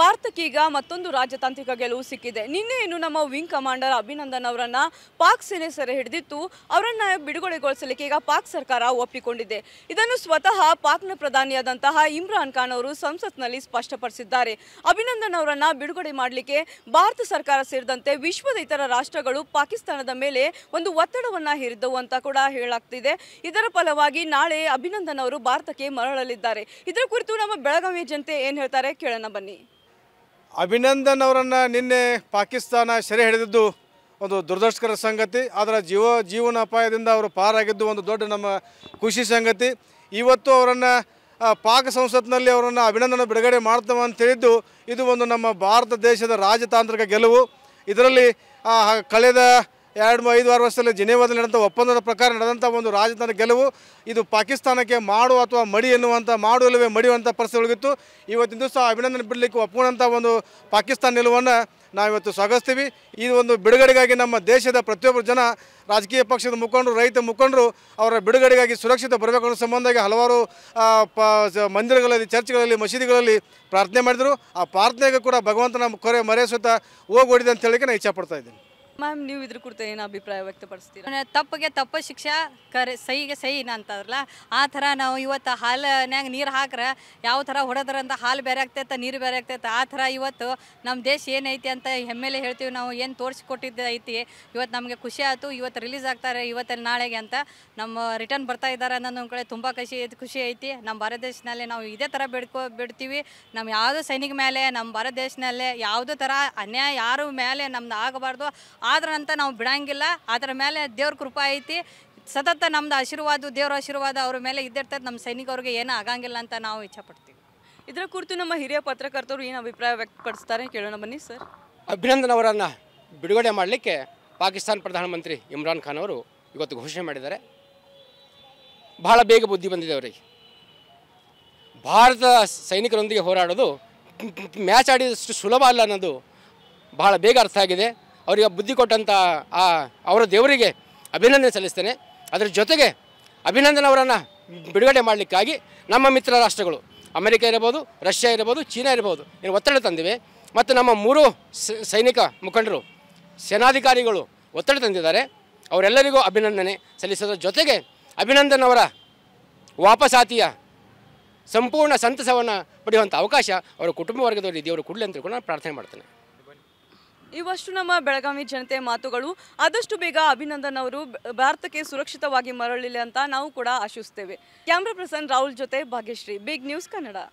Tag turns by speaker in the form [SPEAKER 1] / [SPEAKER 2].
[SPEAKER 1] ಭಾರತಕ್ಕೀಗ ಮತ್ತೊಂದು ರಾಜತಾಂತ್ರಿಕ ಗೆಲುವು ಸಿಕ್ಕಿದೆ ನಿನ್ನೆ ಇನ್ನು ನಮ್ಮ ವಿಂಗ್ ಕಮಾಂಡರ್ ಅಭಿನಂದನ್ ಅವರನ್ನ ಪಾಕ್ ಸೇನೆ ಸೆರೆ ಹಿಡಿದಿತ್ತು ಅವರನ್ನ ಬಿಡುಗಡೆಗೊಳಿಸಲಿಕ್ಕೆ ಈಗ ಪಾಕ್ ಸರ್ಕಾರ ಒಪ್ಪಿಕೊಂಡಿದೆ ಇದನ್ನು ಸ್ವತಃ ಪಾಕ್ನ ಪ್ರಧಾನಿಯಾದಂತಹ ಇಮ್ರಾನ್ ಖಾನ್ ಅವರು ಸಂಸತ್ನಲ್ಲಿ ಸ್ಪಷ್ಟಪಡಿಸಿದ್ದಾರೆ ಅಭಿನಂದನ್ ಅವರನ್ನ ಬಿಡುಗಡೆ ಮಾಡಲಿಕ್ಕೆ ಭಾರತ ಸರ್ಕಾರ ಸೇರಿದಂತೆ ವಿಶ್ವದ ಇತರ ರಾಷ್ಟ್ರಗಳು ಪಾಕಿಸ್ತಾನದ ಮೇಲೆ ಒಂದು ಒತ್ತಡವನ್ನ ಹೇರಿದ್ದವು ಅಂತ ಕೂಡ ಹೇಳಲಾಗ್ತಿದೆ ಇದರ ಫಲವಾಗಿ ನಾಳೆ ಅಭಿನಂದನ್ ಅವರು ಭಾರತಕ್ಕೆ ಮರಳಲಿದ್ದಾರೆ ಇದರ ಕುರಿತು ನಮ್ಮ ಬೆಳಗಾವಿ ಜನತೆ ಏನು ಹೇಳ್ತಾರೆ ಕೇಳೋಣ ಬನ್ನಿ
[SPEAKER 2] ಅಭಿನಂದನ್ ಅವರನ್ನು ನಿನ್ನೆ ಪಾಕಿಸ್ತಾನ ಸೆರೆ ಹಿಡಿದಿದ್ದು ಒಂದು ದುರದೃಷ್ಟಕರ ಸಂಗತಿ ಅದರ ಜೀವ ಜೀವನ ಅಪಾಯದಿಂದ ಅವರು ಪಾರಾಗಿದ್ದು ಒಂದು ದೊಡ್ಡ ನಮ್ಮ ಖುಷಿ ಸಂಗತಿ ಇವತ್ತು ಅವರನ್ನು ಪಾಕ್ ಸಂಸತ್ನಲ್ಲಿ ಅವರನ್ನು ಅಭಿನಂದನೆ ಬಿಡುಗಡೆ ಮಾಡ್ತವೆ ಅಂತ ಹೇಳಿದ್ದು ಇದು ಒಂದು ನಮ್ಮ ಭಾರತ ದೇಶದ ರಾಜತಾಂತ್ರಿಕ ಗೆಲುವು ಇದರಲ್ಲಿ ಕಳೆದ ಎರಡು ಐದು ಆರು ವರ್ಷದಲ್ಲಿ ಜಿನೇವಾದಲ್ಲಿ ನಡೆದಂಥ ಒಪ್ಪಂದದ ಪ್ರಕಾರ ನಡೆದಂಥ ಒಂದು ರಾಜತಾನ ಗೆಲುವು ಇದು ಪಾಕಿಸ್ತಾನಕ್ಕೆ ಮಾಡು ಅಥವಾ ಮಡಿ ಎನ್ನುವಂಥ ಮಾಡು ಇಲ್ಲವೇ ಮಡಿಯುವಂಥ ಪರಿಸ್ಥಿತಿ ಒಳಗಿತ್ತು ಇವತ್ತಿನ ದಿವಸ ಅಭಿನಂದನೆ ಬಿಡಲಿಕ್ಕೆ ಒಪ್ಪುವಂಥ ಒಂದು ಪಾಕಿಸ್ತಾನ ನಿಲುವನ್ನು ನಾವಿವತ್ತು ಸ್ವಾಗತಿಸ್ತೀವಿ ಈ ಒಂದು ಬಿಡುಗಡೆಗಾಗಿ ನಮ್ಮ ದೇಶದ ಪ್ರತಿಯೊಬ್ಬರು ಜನ ರಾಜಕೀಯ ಪಕ್ಷದ ಮುಖಂಡರು ರೈತ ಮುಖಂಡರು ಅವರ ಬಿಡುಗಡೆಗಾಗಿ ಸುರಕ್ಷಿತ ಬರಬೇಕು ಅನ್ನೋ ಸಂಬಂಧವಾಗಿ ಹಲವಾರು ಪ ಮಂದಿರಗಳಲ್ಲಿ ಚರ್ಚ್ಗಳಲ್ಲಿ ಮಸೀದಿಗಳಲ್ಲಿ ಪ್ರಾರ್ಥನೆ ಮಾಡಿದರು ಆ ಪ್ರಾರ್ಥನೆಗೂ ಕೂಡ ಭಗವಂತನ ಕೊರೆ ಸುತ್ತ ಹೋಗಿ ಹೊಡಿದೆ ಅಂತ ಹೇಳಲಿಕ್ಕೆ ನಾನು ಇಚ್ಛಪಡ್ತಾ ಇದ್ದೀನಿ
[SPEAKER 3] ಮ್ಯಾಮ್ ನೀವು ಇದ್ರ ಕುರಿತು ಏನು ಅಭಿಪ್ರಾಯ ವ್ಯಕ್ತಪಡಿಸ್ತೀರಾ ತಪ್ಪಿಗೆ ತಪ್ಪು ಶಿಕ್ಷೆ ಕರೆ ಸಹಿಗೆ ಸಹಿ ಅಂತದ್ರಲ್ಲ ಆ ಥರ ನಾವು ಇವತ್ತು ಹಾಲನ್ಯಾಗ ನೀರು ಹಾಕ್ರೆ ಯಾವ ಥರ ಹೊಡೆದ್ರಂತ ಹಾಲು ಬೇರೆ ಆಗ್ತೈತೆ ನೀರು ಬೇರೆ ಆಗ್ತೈತೆ ಆ ಥರ ಇವತ್ತು ನಮ್ಮ ದೇಶ ಏನೈತಿ ಅಂತ ಹೆಮ್ಮೆಲೆ ಹೇಳ್ತೀವಿ ನಾವು ಏನು ತೋರಿಸ್ಕೊಟ್ಟಿದ್ದ ಐತಿ ಇವತ್ತು ನಮಗೆ ಖುಷಿ ಆಯಿತು ಇವತ್ತು ರಿಲೀಸ್ ಆಗ್ತಾರೆ ಇವತ್ತಲ್ಲಿ ನಾಳೆಗೆ ಅಂತ ನಮ್ಮ ರಿಟರ್ನ್ ಬರ್ತಾ ಇದ್ದಾರೆ ಅನ್ನೋದು ಕಡೆ ತುಂಬ ಖುಷಿ ಖುಷಿ ಐತಿ ನಮ್ಮ ಭಾರತ ದೇಶದಲ್ಲಿ ನಾವು ಇದೇ ಥರ ಬಿಡ್ಕೊ ಬಿಡ್ತೀವಿ ನಮ್ಮ ಯಾವುದೋ ಸೈನಿಕ ಮೇಲೆ ನಮ್ಮ ಭಾರತ ದೇಶದಲ್ಲೇ ಯಾವುದೋ ಥರ ಅನ್ಯಾಯ ಯಾರು ಮೇಲೆ ನಮ್ದು ಆಗಬಾರ್ದು ಆದ್ರಂತ ನಾವು ಬಿಡಂಗಿಲ್ಲ ಅದರ ಮೇಲೆ ದೇವ್ರ ಕೃಪಾ ಐತಿ ಸತತ ನಮ್ದು ಆಶೀರ್ವಾದ ದೇವ್ರ ಆಶೀರ್ವಾದ ಅವ್ರ ಮೇಲೆ ಇದ್ದಿರ್ತದೆ ನಮ್ಮ ಸೈನಿಕವ್ರಿಗೆ ಏನೂ ಆಗಂಗಿಲ್ಲ ಅಂತ ನಾವು ಪಡ್ತೀವಿ ಇದರ ಕುರಿತು ನಮ್ಮ ಹಿರಿಯ ಪತ್ರಕರ್ತರು ಏನು ಅಭಿಪ್ರಾಯ ವ್ಯಕ್ತಪಡಿಸ್ತಾರೆ ಕೇಳೋಣ ಬನ್ನಿ ಸರ್
[SPEAKER 4] ಅಭಿನಂದನ್ ಅವರನ್ನು ಬಿಡುಗಡೆ ಮಾಡಲಿಕ್ಕೆ ಪಾಕಿಸ್ತಾನ ಪ್ರಧಾನಮಂತ್ರಿ ಇಮ್ರಾನ್ ಖಾನ್ ಅವರು ಇವತ್ತು ಘೋಷಣೆ ಮಾಡಿದ್ದಾರೆ ಬಹಳ ಬೇಗ ಬುದ್ಧಿ ಬಂದಿದೆ ಅವರಿಗೆ ಭಾರತದ ಸೈನಿಕರೊಂದಿಗೆ ಹೋರಾಡೋದು ಮ್ಯಾಚ್ ಆಡಿದಷ್ಟು ಸುಲಭ ಅಲ್ಲ ಅನ್ನೋದು ಬಹಳ ಬೇಗ ಅರ್ಥ ಆಗಿದೆ ಅವರಿಗೆ ಬುದ್ಧಿ ಕೊಟ್ಟಂಥ ಆ ಅವರ ದೇವರಿಗೆ ಅಭಿನಂದನೆ ಸಲ್ಲಿಸ್ತೇನೆ ಅದರ ಜೊತೆಗೆ ಅಭಿನಂದನ್ ಅವರನ್ನು ಬಿಡುಗಡೆ ಮಾಡಲಿಕ್ಕಾಗಿ ನಮ್ಮ ಮಿತ್ರ ರಾಷ್ಟ್ರಗಳು ಅಮೆರಿಕ ಇರಬಹುದು ರಷ್ಯಾ ಇರಬಹುದು ಚೀನಾ ಇರಬಹುದು ಏನು ಒತ್ತಡ ತಂದಿವೆ ಮತ್ತು ನಮ್ಮ ಮೂರು ಸೈನಿಕ ಮುಖಂಡರು ಸೇನಾಧಿಕಾರಿಗಳು ಒತ್ತಡ ತಂದಿದ್ದಾರೆ ಅವರೆಲ್ಲರಿಗೂ ಅಭಿನಂದನೆ ಸಲ್ಲಿಸೋದ್ರ ಜೊತೆಗೆ ಅಭಿನಂದನ್ ಅವರ ವಾಪಸಾತಿಯ ಸಂಪೂರ್ಣ ಸಂತಸವನ್ನು ಪಡೆಯುವಂಥ ಅವಕಾಶ ಅವರ ಕುಟುಂಬ ವರ್ಗದವರು ದೇವರು ಕೊಡಲಿ ಅಂತ ಕೂಡ ನಾನು ಪ್ರಾರ್ಥನೆ ಮಾಡ್ತೇನೆ
[SPEAKER 1] ಇವಷ್ಟು ನಮ್ಮ ಬೆಳಗಾವಿ ಜನತೆ ಮಾತುಗಳು ಆದಷ್ಟು ಬೇಗ ಅಭಿನಂದನ್ ಅವರು ಭಾರತಕ್ಕೆ ಸುರಕ್ಷಿತವಾಗಿ ಮರಳಿಲ್ಲ ಅಂತ ನಾವು ಕೂಡ ಆಶಿಸುತ್ತೇವೆ ಕ್ಯಾಮ್ರಾ ಪರ್ಸನ್ ರಾಹುಲ್ ಜೊತೆ ಭಾಗ್ಯಶ್ರೀ ಬಿಗ್ ನ್ಯೂಸ್ ಕನ್ನಡ